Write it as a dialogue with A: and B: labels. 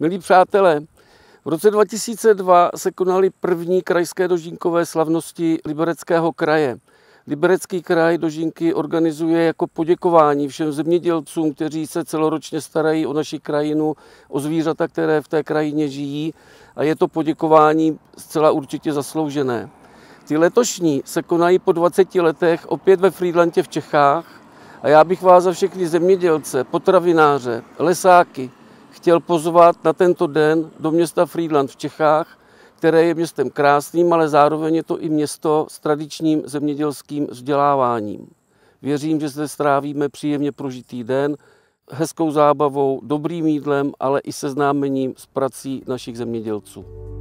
A: Milí přátelé, v roce 2002 se konaly první krajské dožínkové slavnosti Libereckého kraje. Liberecký kraj dožínky organizuje jako poděkování všem zemědělcům, kteří se celoročně starají o naši krajinu, o zvířata, které v té krajině žijí a je to poděkování zcela určitě zasloužené. Ty letošní se konají po 20 letech opět ve Frýdlantě v Čechách a já bych vás za všechny zemědělce, potravináře, lesáky, chtěl pozvat na tento den do města Friedland v Čechách, které je městem krásným, ale zároveň je to i město s tradičním zemědělským vzděláváním. Věřím, že zde strávíme příjemně prožitý den, hezkou zábavou, dobrým jídlem, ale i seznámením s prací našich zemědělců.